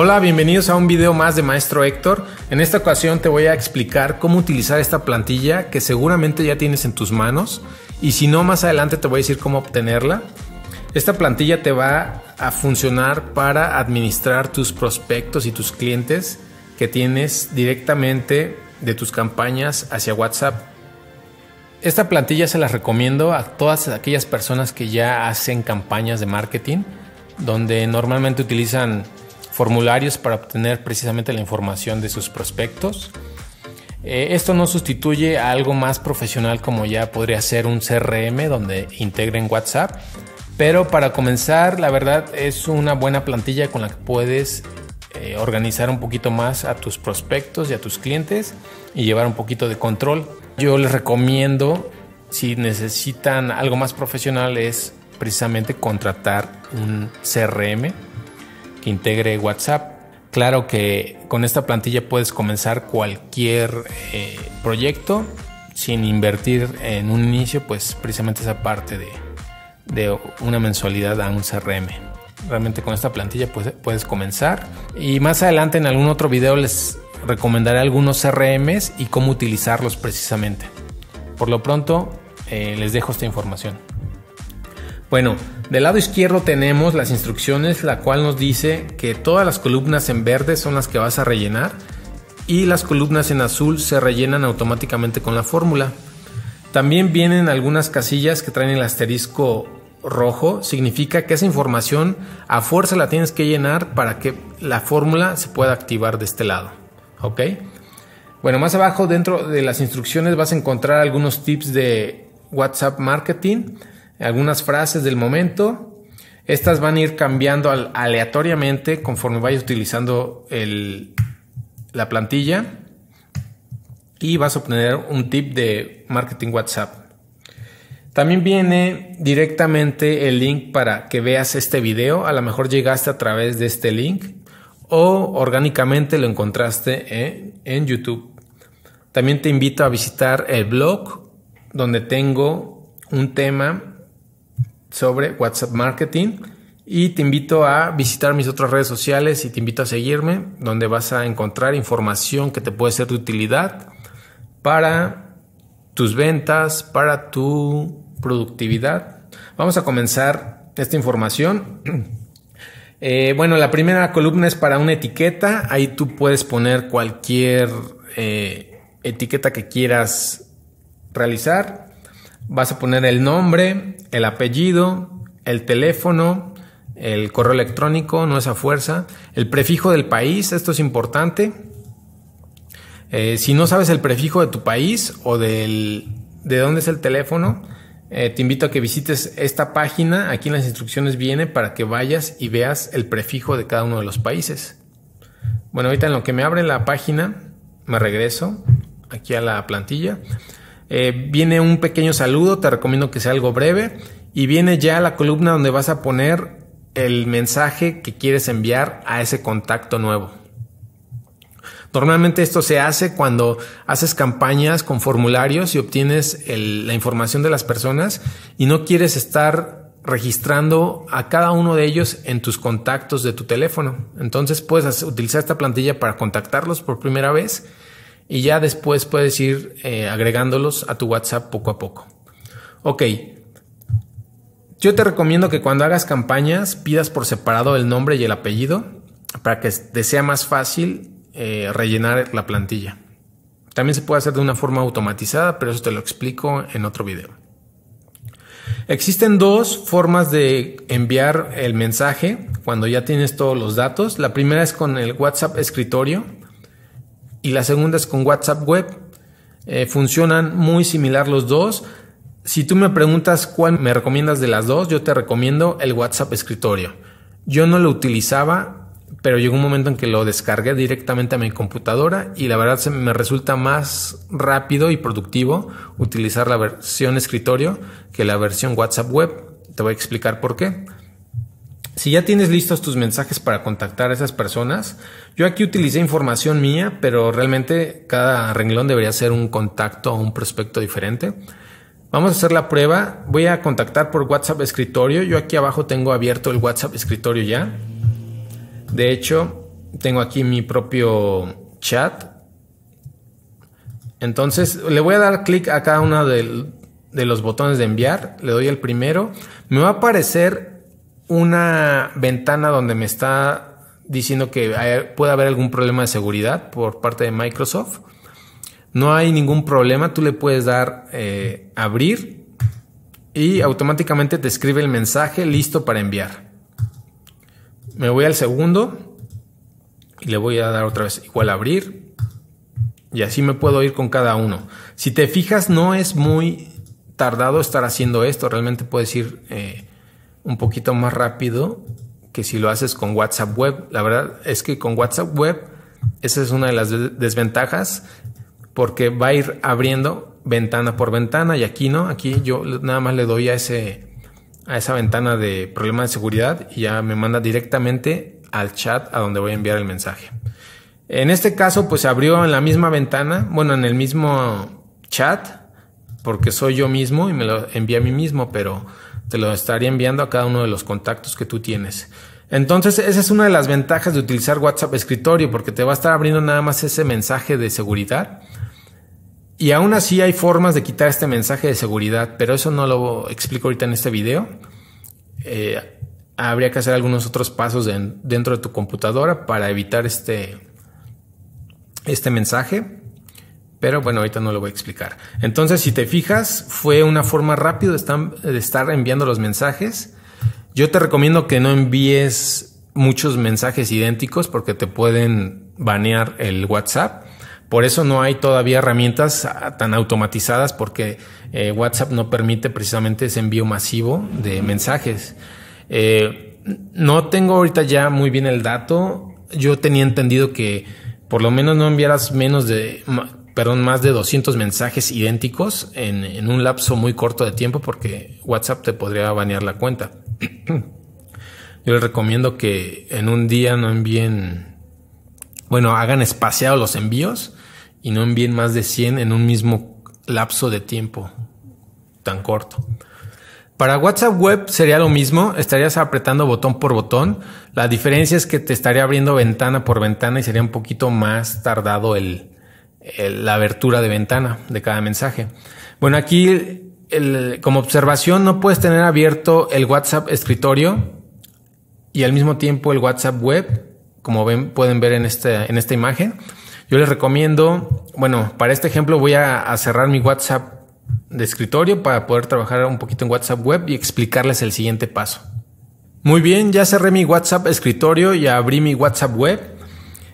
Hola, bienvenidos a un video más de Maestro Héctor. En esta ocasión te voy a explicar cómo utilizar esta plantilla que seguramente ya tienes en tus manos y si no más adelante te voy a decir cómo obtenerla. Esta plantilla te va a funcionar para administrar tus prospectos y tus clientes que tienes directamente de tus campañas hacia WhatsApp. Esta plantilla se la recomiendo a todas aquellas personas que ya hacen campañas de marketing donde normalmente utilizan formularios para obtener precisamente la información de sus prospectos. Eh, esto no sustituye a algo más profesional como ya podría ser un CRM donde integren WhatsApp, pero para comenzar la verdad es una buena plantilla con la que puedes eh, organizar un poquito más a tus prospectos y a tus clientes y llevar un poquito de control. Yo les recomiendo si necesitan algo más profesional es precisamente contratar un CRM que integre WhatsApp. Claro que con esta plantilla puedes comenzar cualquier eh, proyecto sin invertir en un inicio, pues precisamente esa parte de, una mensualidad a un CRM. Realmente con esta plantilla pues, puedes comenzar. Y más adelante en algún otro video les recomendaré algunos CRMs y cómo utilizarlos precisamente. Por lo pronto eh, les dejo esta información. Bueno, del lado izquierdo tenemos las instrucciones, la cual nos dice que todas las columnas en verde son las que vas a rellenar y las columnas en azul se rellenan automáticamente con la fórmula. También vienen algunas casillas que traen el asterisco rojo, significa que esa información a fuerza la tienes que llenar para que la fórmula se pueda activar de este lado. ¿Ok? Bueno, más abajo dentro de las instrucciones vas a encontrar algunos tips de WhatsApp Marketing algunas frases del momento. Estas van a ir cambiando aleatoriamente conforme vayas utilizando la plantilla y vas a obtener un tip de marketing WhatsApp. También viene directamente el link para que veas este video. A lo mejor llegaste a través de este link o orgánicamente lo encontraste en YouTube. También te invito a visitar el blog donde tengo un tema sobre WhatsApp Marketing. Y te invito a visitar mis otras redes sociales y te invito a seguirme, donde vas a encontrar información que te puede ser de utilidad para tus ventas, para tu productividad. Vamos a comenzar esta información. Eh, bueno, la primera columna es para una etiqueta. Ahí tú puedes poner cualquier eh, etiqueta que quieras realizar vas a poner el nombre, el apellido, el teléfono, el correo electrónico, no a fuerza, el prefijo del país, esto es importante. Eh, si no sabes el prefijo de tu país o del, de dónde es el teléfono, eh, te invito a que visites esta página, aquí en las instrucciones viene para que vayas y veas el prefijo de cada uno de los países. Bueno, ahorita en lo que me abre la página, me regreso aquí a la plantilla. Eh, viene un pequeño saludo, te recomiendo que sea algo breve. Y viene ya la columna donde vas a poner el mensaje que quieres enviar a ese contacto nuevo. Normalmente esto se hace cuando haces campañas con formularios y obtienes la información de las personas y no quieres estar registrando a cada uno de ellos en tus contactos de tu teléfono. Entonces puedes utilizar esta plantilla para contactarlos por primera vez y ya después puedes ir eh, agregándolos a tu WhatsApp poco a poco. Ok, yo te recomiendo que cuando hagas campañas pidas por separado el nombre y el apellido para que te sea más fácil eh, rellenar la plantilla. También se puede hacer de una forma automatizada, pero eso te lo explico en otro video. Existen dos formas de enviar el mensaje cuando ya tienes todos los datos. La primera es con el WhatsApp escritorio y la segunda es con WhatsApp Web. Eh, funcionan muy similar los dos. Si tú me preguntas cuál me recomiendas de las dos, yo te recomiendo el WhatsApp escritorio. Yo no lo utilizaba, pero llegó un momento en que lo descargué directamente a mi computadora y la verdad me resulta más rápido y productivo utilizar la versión escritorio que la versión WhatsApp Web. Te voy a explicar por qué. Si ya tienes listos tus mensajes para contactar a esas personas, yo aquí utilicé información mía, pero realmente cada renglón debería ser un contacto o un prospecto diferente. Vamos a hacer la prueba. Voy a contactar por WhatsApp escritorio. Yo aquí abajo tengo abierto el WhatsApp escritorio ya. De hecho, tengo aquí mi propio chat. Entonces, le voy a dar clic a cada uno de los botones de enviar. Le doy el primero. Me va a aparecer una ventana donde me está diciendo que puede haber algún problema de seguridad por parte de Microsoft. No hay ningún problema, tú le puedes dar eh, abrir y automáticamente te escribe el mensaje listo para enviar. Me voy al segundo y le voy a dar otra vez igual abrir y así me puedo ir con cada uno. Si te fijas no es muy tardado estar haciendo esto, realmente puedes ir... Eh, un poquito más rápido que si lo haces con WhatsApp Web. La verdad es que con WhatsApp Web esa es una de las desventajas porque va a ir abriendo ventana por ventana y aquí no, aquí yo nada más le doy a ese a esa ventana de problema de seguridad y ya me manda directamente al chat a donde voy a enviar el mensaje. En este caso pues se abrió en la misma ventana, bueno, en el mismo chat porque soy yo mismo y me lo envía a mí mismo, pero te lo estaría enviando a cada uno de los contactos que tú tienes. Entonces, esa es una de las ventajas de utilizar WhatsApp escritorio, porque te va a estar abriendo nada más ese mensaje de seguridad. Y aún así hay formas de quitar este mensaje de seguridad, pero eso no lo explico ahorita en este video. Eh, habría que hacer algunos otros pasos dentro de tu computadora para evitar este, este mensaje. Pero bueno, ahorita no lo voy a explicar. Entonces, si te fijas, fue una forma rápida de estar enviando los mensajes. Yo te recomiendo que no envíes muchos mensajes idénticos porque te pueden banear el WhatsApp. Por eso no hay todavía herramientas ah, tan automatizadas porque eh, WhatsApp no permite precisamente ese envío masivo de mensajes. Eh, no tengo ahorita ya muy bien el dato. Yo tenía entendido que por lo menos no enviaras menos de perdón, más de 200 mensajes idénticos en, un lapso muy corto de tiempo porque WhatsApp te podría banear la cuenta. Yo les recomiendo que en un día no envíen, bueno, hagan espaciado los envíos y no envíen más de 100 en un mismo lapso de tiempo tan corto. Para WhatsApp Web sería lo mismo, estarías apretando botón por botón. La diferencia es que te estaría abriendo ventana por ventana y sería un poquito más tardado el, la abertura de ventana de cada mensaje. Bueno, aquí como observación no puedes tener abierto el WhatsApp escritorio y al mismo tiempo el WhatsApp web, como ven, pueden ver en, este, en esta imagen. Yo les recomiendo, bueno, para este ejemplo voy a, a cerrar mi WhatsApp de escritorio para poder trabajar un poquito en WhatsApp web y explicarles el siguiente paso. Muy bien, ya cerré mi WhatsApp escritorio y abrí mi WhatsApp web.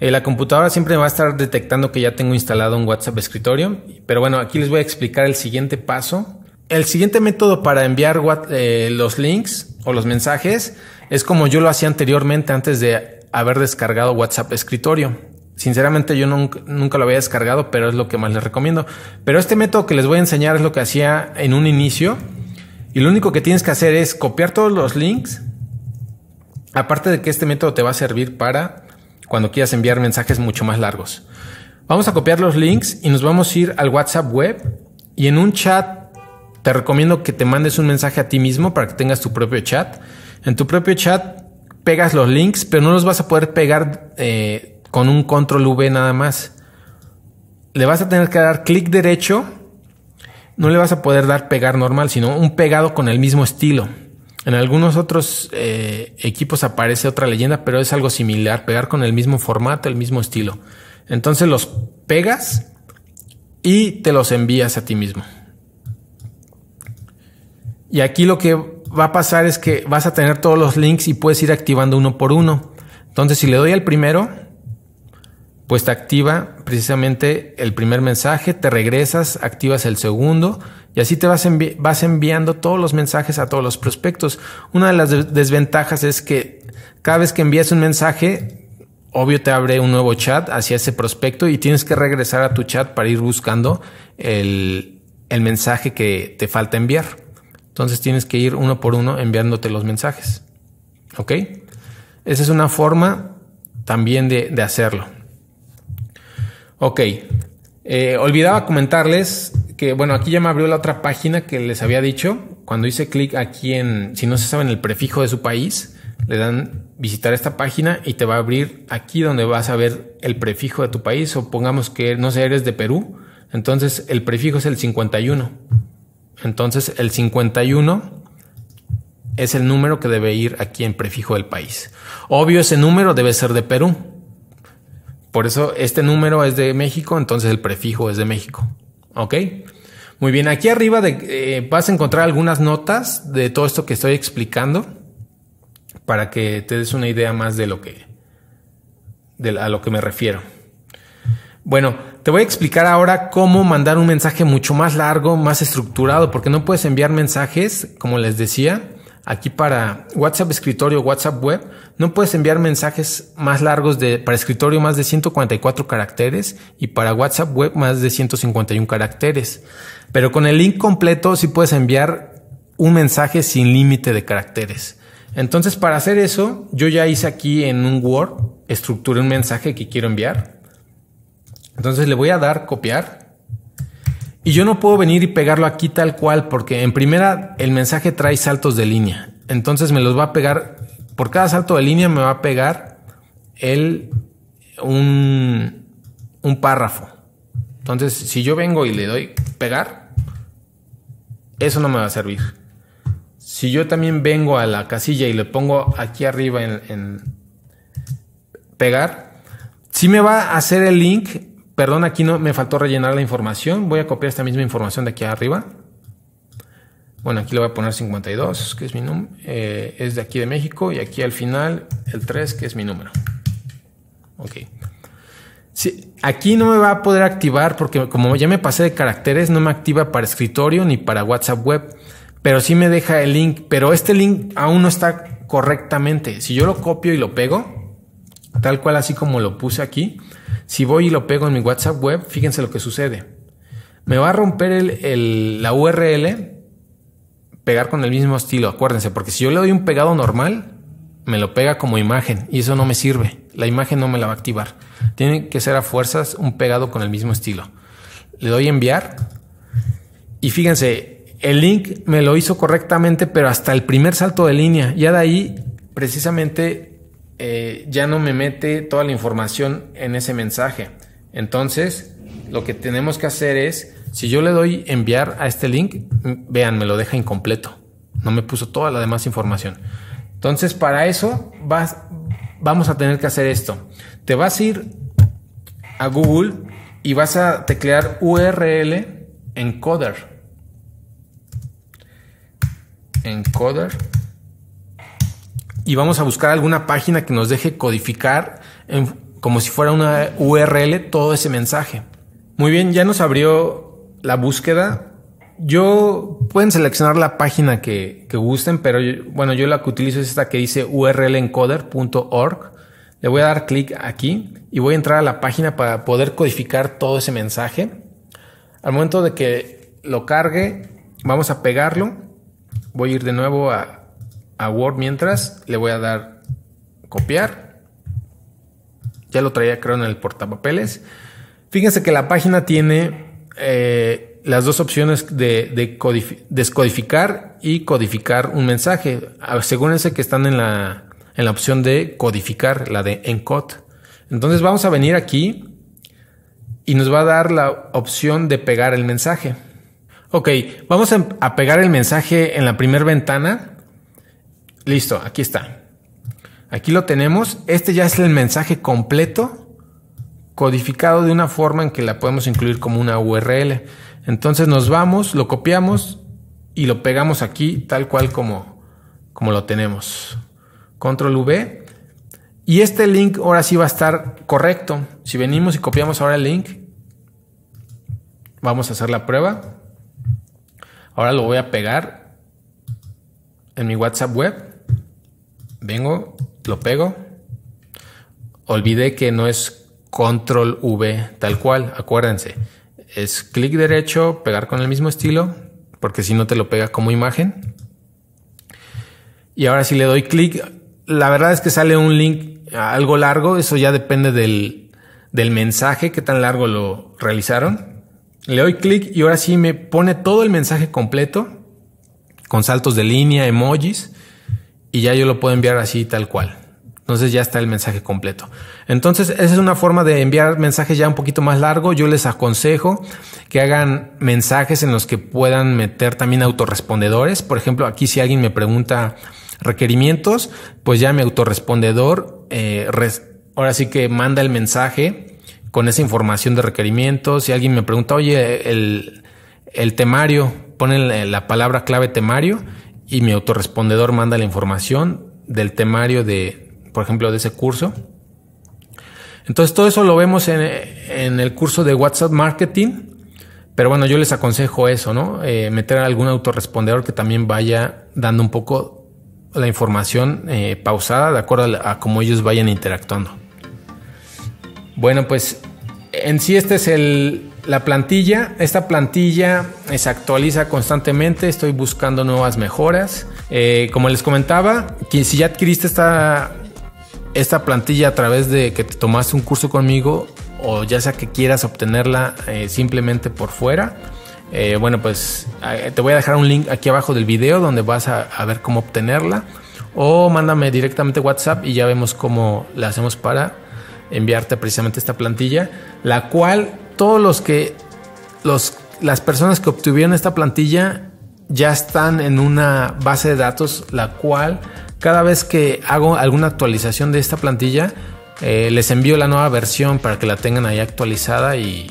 Eh, la computadora siempre va a estar detectando que ya tengo instalado un WhatsApp escritorio, pero bueno, aquí les voy a explicar el siguiente paso. El siguiente método para enviar eh, los links o los mensajes es como yo lo hacía anteriormente antes de haber descargado WhatsApp escritorio. Sinceramente yo nunca, nunca, lo había descargado, pero es lo que más les recomiendo. Pero este método que les voy a enseñar es lo que hacía en un inicio. Y lo único que tienes que hacer es copiar todos los links. Aparte de que este método te va a servir para cuando quieras enviar mensajes mucho más largos. Vamos a copiar los links y nos vamos a ir al WhatsApp web y en un chat te recomiendo que te mandes un mensaje a ti mismo para que tengas tu propio chat. En tu propio chat pegas los links, pero no los vas a poder pegar eh, con un control V nada más. Le vas a tener que dar clic derecho. No le vas a poder dar pegar normal, sino un pegado con el mismo estilo. En algunos otros eh, equipos aparece otra leyenda, pero es algo similar, pegar con el mismo formato, el mismo estilo. Entonces los pegas y te los envías a ti mismo. Y aquí lo que va a pasar es que vas a tener todos los links y puedes ir activando uno por uno. Entonces si le doy al primero, pues te activa precisamente el primer mensaje, te regresas, activas el segundo, y así te vas, vas enviando todos los mensajes a todos los prospectos. Una de las desventajas es que cada vez que envías un mensaje, obvio te abre un nuevo chat hacia ese prospecto y tienes que regresar a tu chat para ir buscando el, mensaje que te falta enviar. Entonces tienes que ir uno por uno enviándote los mensajes. ¿Ok? Esa es una forma también de, hacerlo. Ok. Eh, olvidaba comentarles que bueno, aquí ya me abrió la otra página que les había dicho. Cuando hice clic aquí en, si no se saben el prefijo de su país, le dan visitar esta página y te va a abrir aquí donde vas a ver el prefijo de tu país o pongamos que, no sé, eres de Perú. Entonces el prefijo es el 51. Entonces el 51 es el número que debe ir aquí en prefijo del país. Obvio, ese número debe ser de Perú. Por eso este número es de México, entonces el prefijo es de México. ¿Ok? Muy bien, aquí arriba eh, vas a encontrar algunas notas de todo esto que estoy explicando para que te des una idea más de lo que, de, a lo que me refiero. Bueno, te voy a explicar ahora cómo mandar un mensaje mucho más largo, más estructurado, porque no puedes enviar mensajes, como les decía, aquí para WhatsApp escritorio, WhatsApp web, no puedes enviar mensajes más largos de, para escritorio más de 144 caracteres y para WhatsApp web más de 151 caracteres. Pero con el link completo sí puedes enviar un mensaje sin límite de caracteres. Entonces para hacer eso, yo ya hice aquí en un Word, estructuré un mensaje que quiero enviar. Entonces le voy a dar copiar y yo no puedo venir y pegarlo aquí tal cual, porque en primera el mensaje trae saltos de línea. Entonces me los va a pegar, por cada salto de línea me va a pegar el, un, un párrafo. Entonces, si yo vengo y le doy pegar, eso no me va a servir. Si yo también vengo a la casilla y le pongo aquí arriba en, pegar, sí me va a hacer el link Perdón, aquí no me faltó rellenar la información. Voy a copiar esta misma información de aquí arriba. Bueno, aquí le voy a poner 52, que es mi número. Eh, es de aquí de México. Y aquí al final el 3, que es mi número. Ok. si aquí no me va a poder activar porque como ya me pasé de caracteres, no me activa para escritorio ni para WhatsApp web. Pero sí me deja el link. Pero este link aún no está correctamente. Si yo lo copio y lo pego, tal cual así como lo puse aquí, si voy y lo pego en mi WhatsApp web, fíjense lo que sucede. Me va a romper la URL, pegar con el mismo estilo, acuérdense, porque si yo le doy un pegado normal, me lo pega como imagen y eso no me sirve. La imagen no me la va a activar. Tiene que ser a fuerzas un pegado con el mismo estilo. Le doy enviar y fíjense, el link me lo hizo correctamente, pero hasta el primer salto de línea. Ya de ahí, precisamente eh, ya no me mete toda la información en ese mensaje. Entonces, lo que tenemos que hacer es, si yo le doy enviar a este link, mm, vean, me lo deja incompleto. No me puso toda la demás información. Entonces, para eso vas, vamos a tener que hacer esto. Te vas a ir a Google y vas a teclear URL encoder. Encoder y vamos a buscar alguna página que nos deje codificar en, como si fuera una URL todo ese mensaje. Muy bien, ya nos abrió la búsqueda. Yo pueden seleccionar la página que, gusten, pero bueno, yo la que utilizo es esta que dice urlencoder.org. Le voy a dar clic aquí y voy a entrar a la página para poder codificar todo ese mensaje. Al momento de que lo cargue, vamos a pegarlo. Voy a ir de nuevo a a Word mientras le voy a dar copiar. Ya lo traía creo en el portapapeles. Fíjense que la página tiene eh, las dos opciones de, descodificar y codificar un mensaje. Asegúrense que están en la, en la opción de codificar, la de encode. Entonces vamos a venir aquí y nos va a dar la opción de pegar el mensaje. Ok, vamos a pegar el mensaje en la primera ventana Listo, aquí está. Aquí lo tenemos. Este ya es el mensaje completo, codificado de una forma en que la podemos incluir como una URL. Entonces nos vamos, lo copiamos y lo pegamos aquí tal cual como, como lo tenemos. Control V. Y este link ahora sí va a estar correcto. Si venimos y copiamos ahora el link, vamos a hacer la prueba. Ahora lo voy a pegar en mi WhatsApp web vengo, lo pego. Olvidé que no es control V tal cual, acuérdense. Es clic derecho, pegar con el mismo estilo, porque si no te lo pega como imagen. Y ahora si le doy clic, la verdad es que sale un link algo largo, eso ya depende del, mensaje, qué tan largo lo realizaron. Le doy clic y ahora sí me pone todo el mensaje completo, con saltos de línea, emojis y ya yo lo puedo enviar así tal cual. Entonces ya está el mensaje completo. Entonces esa es una forma de enviar mensajes ya un poquito más largo. Yo les aconsejo que hagan mensajes en los que puedan meter también autorrespondedores. Por ejemplo, aquí si alguien me pregunta requerimientos, pues ya mi autorrespondedor eh, ahora sí que manda el mensaje con esa información de requerimientos. Si alguien me pregunta, oye, el, el temario, ponen la palabra clave temario y mi autorrespondedor manda la información del temario de, por ejemplo, de ese curso. Entonces todo eso lo vemos en, el curso de WhatsApp Marketing, pero bueno, yo les aconsejo eso, ¿no? Eh, meter meter algún autorrespondedor que también vaya dando un poco la información eh, pausada de acuerdo a, a cómo ellos vayan interactuando. Bueno, pues en sí este es el, la plantilla, esta plantilla se actualiza constantemente, estoy buscando nuevas mejoras. Eh, como les comentaba, quien si ya adquiriste esta, esta plantilla a través de que te tomaste un curso conmigo o ya sea que quieras obtenerla eh, simplemente por fuera, eh, bueno, pues ah, te voy a dejar un link aquí abajo del video donde vas a, a ver cómo obtenerla o mándame directamente WhatsApp y ya vemos cómo la hacemos para enviarte precisamente esta plantilla, la cual todos los que los, las personas que obtuvieron esta plantilla ya están en una base de datos, la cual cada vez que hago alguna actualización de esta plantilla, eh, les envío la nueva versión para que la tengan ahí actualizada y,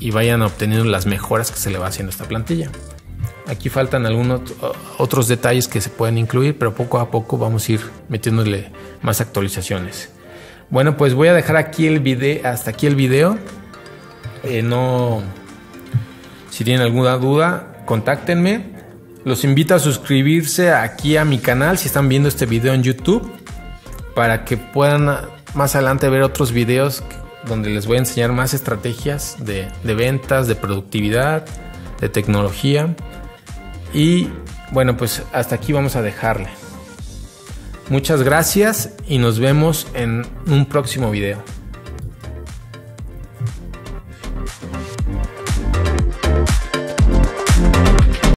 y, vayan obteniendo las mejoras que se le va haciendo a esta plantilla. Aquí faltan algunos otros detalles que se pueden incluir, pero poco a poco vamos a ir metiéndole más actualizaciones. Bueno, pues voy a dejar aquí el video, hasta aquí el video. Eh, no, si tienen alguna duda, contáctenme. Los invito a suscribirse aquí a mi canal si están viendo este video en YouTube para que puedan más adelante ver otros videos donde les voy a enseñar más estrategias de, de ventas, de productividad, de tecnología. Y bueno, pues hasta aquí vamos a dejarle. Muchas gracias y nos vemos en un próximo video.